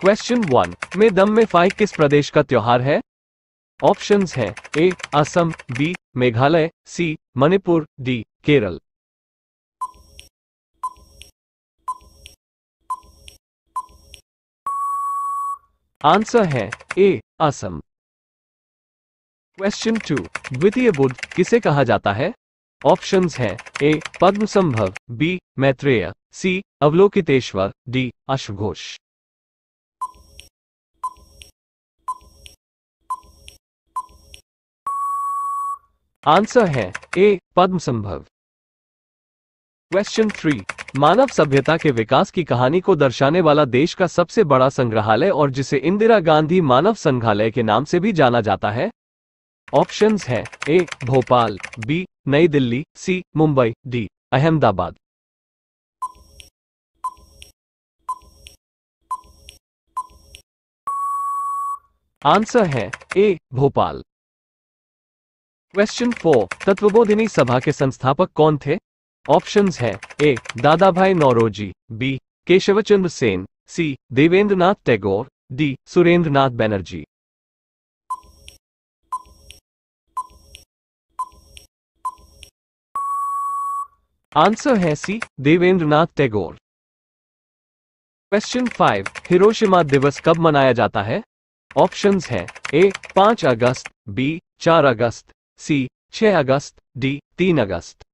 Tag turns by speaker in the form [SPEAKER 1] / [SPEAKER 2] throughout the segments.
[SPEAKER 1] Question one में दम में फाइव किस प्रदेश का त्योहार है ऑप्शंस हैं A Assam B Meghalaya C Manipur D Kerala answer है ए असम क्वेश्चन टू द्वितीय बुद्ध किसे कहा जाता है ऑप्शंस हैं A Padma Sambhav B Maitreya C Avalokiteshvara D अश्वघोष आंसर है ए पद्म संभव क्वेश्चन थ्री मानव सभ्यता के विकास की कहानी को दर्शाने वाला देश का सबसे बड़ा संग्रहालय और जिसे इंदिरा गांधी मानव संग्रहालय के नाम से भी जाना जाता है ऑप्शंस हैं ए Bhopal B New Delhi C Mumbai D Ahmedabad answer है A Bhopal question four Tattvabodhini Sabha के संस्थापक कौन थे ऑप्शन है A Dadabhai Naoroji B Keshavchandra Sen C Devendra Nath Tagore D Surendra Nath Banerjee answer है C Devendra Nath Tagore question five Hiroshima दिवस कब मनाया जाता है ऑप्शंस हैं ए 5 अगस्त बी 4 अगस्त सी 6 अगस्त डी 3 अगस्त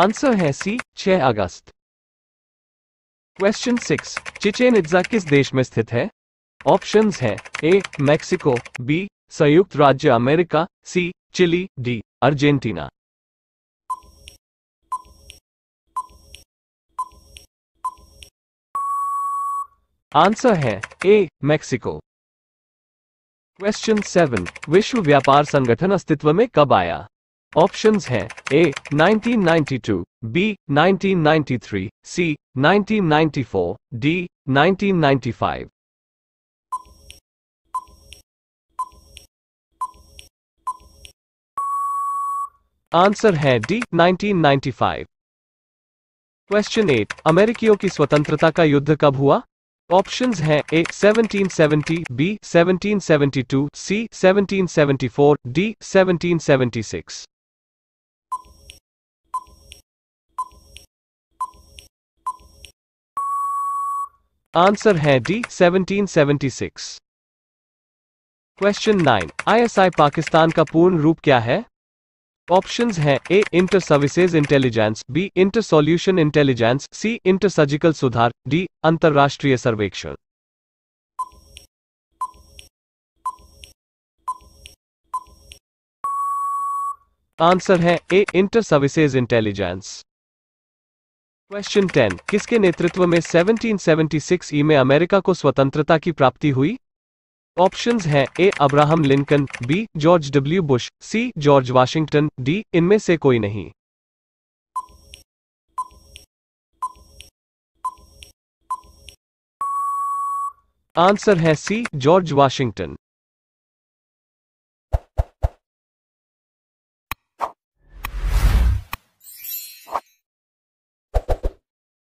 [SPEAKER 1] आंसर है सी 6 अगस्त क्वेश्चन सिक्स चिचेन इज्जा किस देश में स्थित है ऑप्शंस हैं ए मैक्सिको बी संयुक्त राज्य America C Chile D Argentina answer है ए मेक्सिको क्वेश्चन सेवन विश्व व्यापार संगठन अस्तित्व में कब आया ऑप्शंस हैं A 1992, B 1993, C 1994, D 1995. Answer है डी 1995. क्वेश्चन एट अमेरिकियों की स्वतंत्रता का युद्ध कब हुआ ऑप्शंस हैं A 1770, B 1772, C 1774, D 1776। Answer है D 1776। Question nine ISI Pakistan का पूर्ण रूप क्या है ऑप्शंस हैं A inter services intelligence B inter solution intelligence C inter surgical सुधार डी अंतर्राष्ट्रीय सर्वेक्षण आंसर है A inter services intelligence question ten किसके नेतृत्व में 1776 ई में अमेरिका को स्वतंत्रता की प्राप्ति हुई ऑप्शंस हैं A Abraham Lincoln B George W Bush C George Washington D इनमें से कोई नहीं आंसर है सी जॉर्ज वाशिंगटन